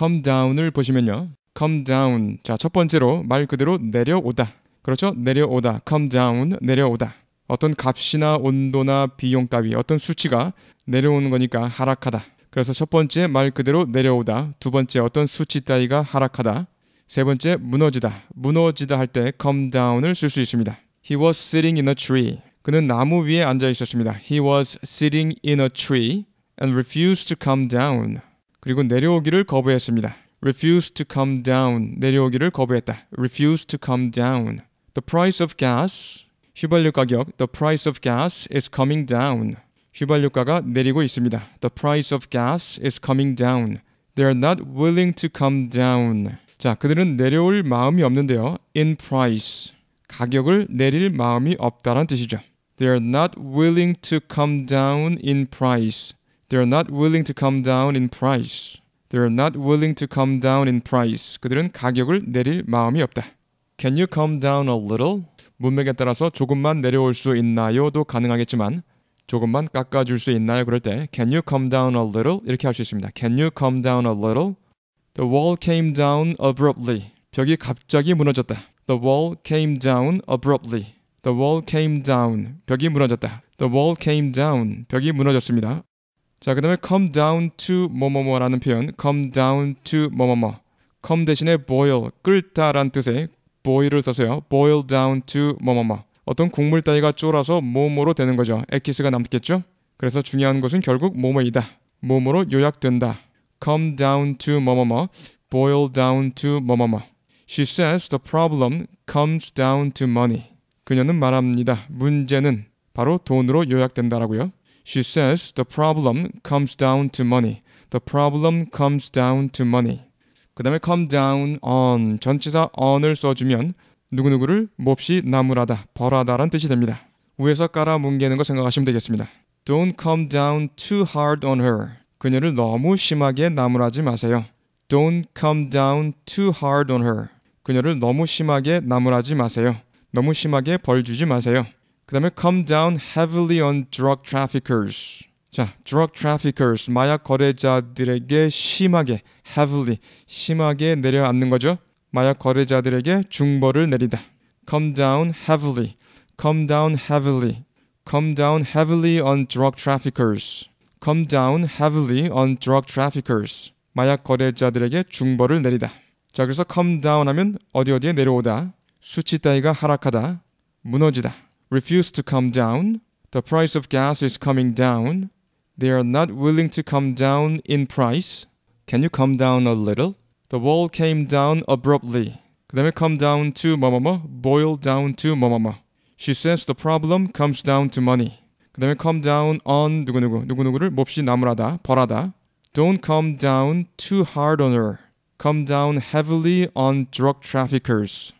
come down을 보시면요. come down. 자, 첫 번째로 말 그대로 내려오다. 그렇죠? 내려오다. come down. 내려오다. 어떤 값이나 온도나 비용값이 어떤 수치가 내려오는 거니까 하락하다. 그래서 첫 번째 말 그대로 내려오다. 두 번째 어떤 수치 따위가 하락하다. 세 번째 무너지다. 무너지다 할때 come down을 쓸 수 있습니다. He was sitting in a tree. 그는 나무 위에 앉아 있었습니다. He was sitting in a tree and refused to come down. 그리고 내려오기를 거부했습니다. refused to come down. 내려오기를 거부했다. refused to come down. The price of gas. 휘발유 가격. The price of gas is coming down. 휘발유가가 내리고 있습니다. The price of gas is coming down. They are not willing to come down. 자, 그들은 내려올 마음이 없는데요. In price. 가격을 내릴 마음이 없다란 뜻이죠. They are not willing to come down in price. They are not willing to come down in price. They are not willing to come down in price. 그들은 가격을 내릴 마음이 없다. Can you come down a little? 문맥에 따라서 조금만 내려올 수 있나요도 가능하겠지만 조금만 깎아줄 수 있나요? 그럴 때 Can you come down a little? 이렇게 할 수 있습니다. Can you come down a little? The wall came down abruptly. 벽이 갑자기 무너졌다. The wall came down abruptly. The wall came down. 벽이 무너졌다. The wall came down. 벽이 무너졌습니다. 자, 그 다음에 come down to 뭐뭐뭐라는 표현 come down to 뭐뭐뭐 come 대신에 boil, 끓다란 뜻의 boil을 써서요 boil down to 뭐뭐뭐 어떤 국물 따위가 쫄아서 뭐뭐로 되는 거죠 액기스가 남겠죠? 그래서 중요한 것은 결국 뭐뭐이다 뭐뭐로 요약된다 come down to 뭐뭐뭐 boil down to 뭐뭐뭐 She says the problem comes down to money 그녀는 말합니다 문제는 바로 돈으로 요약된다라고요 She says the problem comes down to money. The problem comes down to money. 그 다음에 come down on 전치사 on을 써주면 누구누구를 몹시 나무라다, 벌하다란 뜻이 됩니다. 위에서 깔아 뭉개는 거 생각하시면 되겠습니다. Don't come down too hard on her. 그녀를 너무 심하게 나무라지 마세요. Don't come down too hard on her. 그녀를 너무 심하게 나무라지 마세요. 너무 심하게 벌 주지 마세요. 그 다음에 come down heavily on drug traffickers. 자, drug traffickers, 마약 거래자들에게 심하게, heavily, 심하게 내려앉는 거죠. 마약 거래자들에게 중벌을 내리다. come down heavily, come down heavily, come down heavily on drug traffickers, come down heavily on drug traffickers. 마약 거래자들에게 중벌을 내리다. 자, 그래서 come down 하면 어디 어디에 내려오다, 수치 따위가 하락하다, 무너지다. refuse to come down. The price of gas is coming down. They are not willing to come down in price. Can you come down a little? The wall came down abruptly. Let me come down to 뭐뭐뭐, boil down to 뭐뭐뭐. She says the problem comes down to money. Let me come down on 누구누구, 누구누구를 몹시 나무라다, 벌하다. Don't come down too hard on her. Come down heavily on drug traffickers.